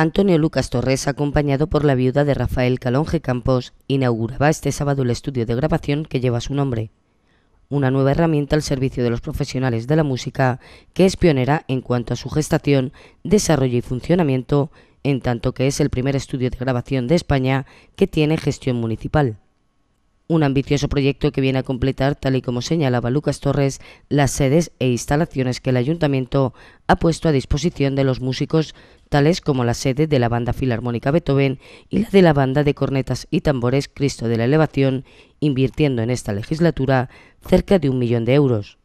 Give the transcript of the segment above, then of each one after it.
Antonio Lucas Torres, acompañado por la viuda de Rafael Calonge Campos, inauguraba este sábado el estudio de grabación que lleva su nombre, una nueva herramienta al servicio de los profesionales de la música que es pionera en cuanto a su gestación, desarrollo y funcionamiento, en tanto que es el primer estudio de grabación de España que tiene gestión municipal un ambicioso proyecto que viene a completar, tal y como señalaba Lucas Torres, las sedes e instalaciones que el ayuntamiento ha puesto a disposición de los músicos, tales como la sede de la banda filarmónica Beethoven y la de la banda de cornetas y tambores Cristo de la Elevación, invirtiendo en esta legislatura cerca de un millón de euros.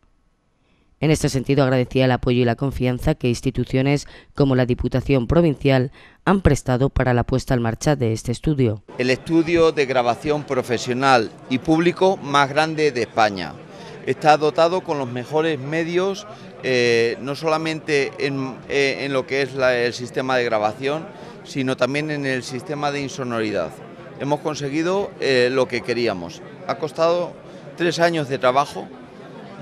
En este sentido, agradecía el apoyo y la confianza que instituciones como la Diputación Provincial han prestado para la puesta en marcha de este estudio. El estudio de grabación profesional y público más grande de España. Está dotado con los mejores medios, eh, no solamente eh, en, lo que es el sistema de grabación, sino también en el sistema de insonoridad. Hemos conseguido eh, lo que queríamos. Ha costado tres años de trabajo,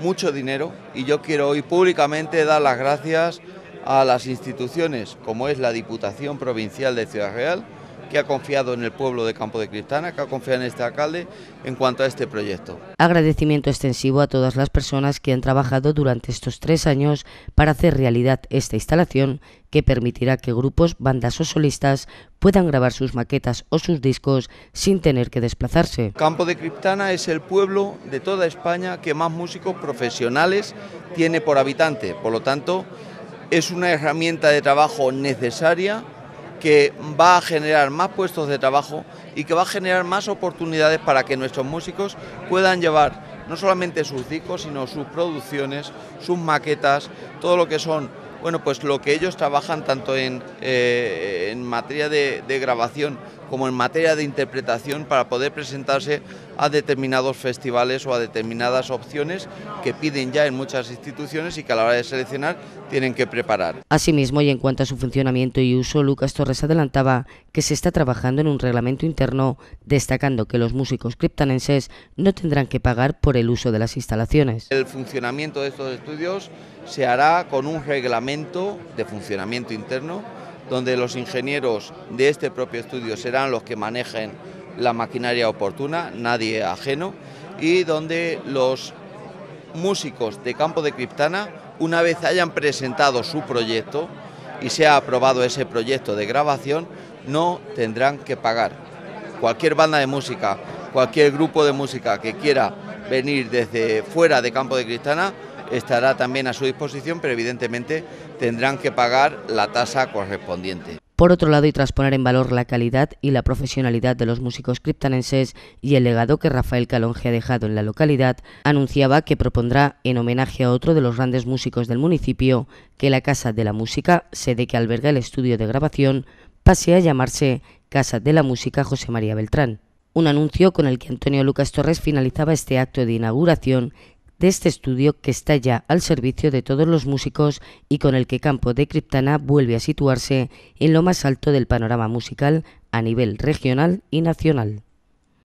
mucho dinero y yo quiero hoy públicamente dar las gracias a las instituciones como es la Diputación Provincial de Ciudad Real, que ha confiado en el pueblo de Campo de Criptana... que ha confiado en este alcalde en cuanto a este proyecto. Agradecimiento extensivo a todas las personas que han trabajado durante estos tres años para hacer realidad esta instalación que permitirá que grupos, bandas o solistas puedan grabar sus maquetas o sus discos sin tener que desplazarse. Campo de Criptana es el pueblo de toda España que más músicos profesionales tiene por habitante, por lo tanto es una herramienta de trabajo necesaria que va a generar más puestos de trabajo y que va a generar más oportunidades para que nuestros músicos puedan llevar no solamente sus discos, sino sus producciones, sus maquetas, todo lo que son, bueno, pues lo que ellos trabajan tanto en, eh, materia de grabación como en materia de interpretación para poder presentarse a determinados festivales o a determinadas opciones que piden ya en muchas instituciones y que a la hora de seleccionar tienen que preparar. Asimismo, y en cuanto a su funcionamiento y uso, Lucas Torres adelantaba que se está trabajando en un reglamento interno, destacando que los músicos criptanenses no tendrán que pagar por el uso de las instalaciones. El funcionamiento de estos estudios se hará con un reglamento de funcionamiento interno donde los ingenieros de este propio estudio serán los que manejen la maquinaria oportuna, nadie ajeno, y donde los músicos de Campo de Criptana, una vez hayan presentado su proyecto y se ha aprobado ese proyecto de grabación, no tendrán que pagar. Cualquier banda de música, cualquier grupo de música que quiera venir desde fuera de Campo de Criptana, estará también a su disposición, pero evidentemente tendrán que pagar la tasa correspondiente. Por otro lado, y tras poner en valor la calidad y la profesionalidad de los músicos criptanenses y el legado que Rafael Calonge ha dejado en la localidad, anunciaba que propondrá, en homenaje a otro de los grandes músicos del municipio, que la Casa de la Música, sede que alberga el estudio de grabación, pase a llamarse Casa de la Música José María Beltrán. Un anuncio con el que Antonio Lucas Torres finalizaba este acto de inauguración de este estudio que está ya al servicio de todos los músicos y con el que Campo de Criptana vuelve a situarse en lo más alto del panorama musical a nivel regional y nacional.